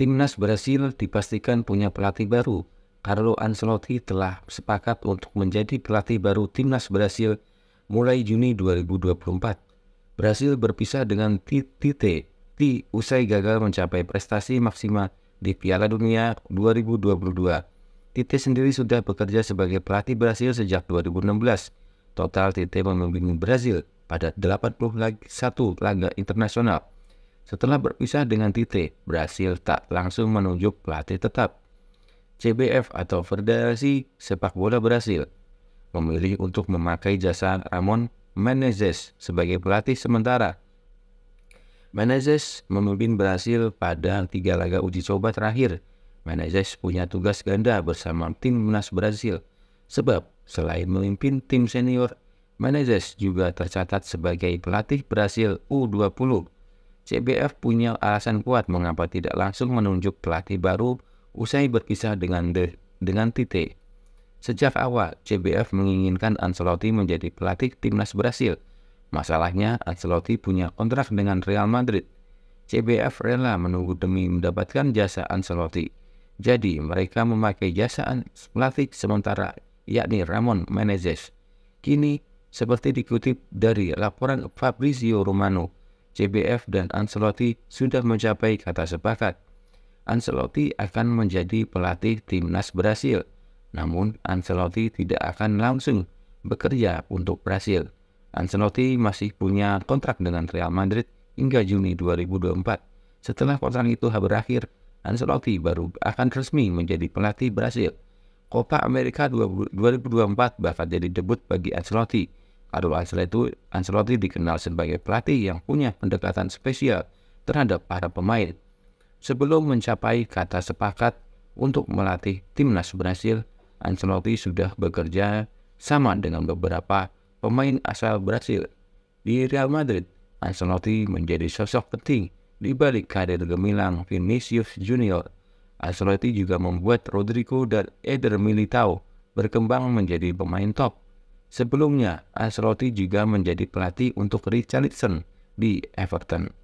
Timnas Brasil dipastikan punya pelatih baru. Carlo Ancelotti telah sepakat untuk menjadi pelatih baru Timnas Brasil mulai Juni 2024. Brasil berpisah dengan Tite T usai gagal mencapai prestasi maksimal di Piala Dunia 2022. Tite sendiri sudah bekerja sebagai pelatih Brasil sejak 2016. Total Tite memimpin Brasil pada 81 laga internasional setelah berpisah dengan Tite, Brasil tak langsung menunjuk pelatih tetap. CBF atau Federasi Sepak Bola Brasil memilih untuk memakai jasa Ramon Menezes sebagai pelatih sementara. Menezes memimpin Brasil pada tiga laga uji coba terakhir. Menezes punya tugas ganda bersama timnas Brasil. Sebab selain memimpin tim senior, Menezes juga tercatat sebagai pelatih Brasil U20 CBF punya alasan kuat mengapa tidak langsung menunjuk pelatih baru usai berpisah dengan De, dengan Tite. Sejak awal, CBF menginginkan Ancelotti menjadi pelatih timnas Brasil. Masalahnya, Ancelotti punya kontrak dengan Real Madrid. CBF rela menunggu demi mendapatkan jasa Ancelotti. Jadi, mereka memakai jasa pelatih sementara, yakni Ramon Menezes. Kini, seperti dikutip dari laporan Fabrizio Romano, CBF dan Ancelotti sudah mencapai kata sepakat. Ancelotti akan menjadi pelatih timnas Brasil, namun Ancelotti tidak akan langsung bekerja untuk Brasil. Ancelotti masih punya kontrak dengan Real Madrid hingga Juni 2024. Setelah kontrak itu berakhir, Ancelotti baru akan resmi menjadi pelatih Brasil. Copa America 2024 bakal jadi debut bagi Ancelotti Carlo Ancelotti Ancelotti dikenal sebagai pelatih yang punya pendekatan spesial terhadap para pemain. Sebelum mencapai kata sepakat untuk melatih timnas Brasil, Ancelotti sudah bekerja sama dengan beberapa pemain asal Brasil. Di Real Madrid, Ancelotti menjadi sosok penting di balik karir gemilang Vinicius Junior. Ancelotti juga membuat Rodrigo dan Eder Militao berkembang menjadi pemain top. Sebelumnya, Ancelotti juga menjadi pelatih untuk Richarlison di Everton.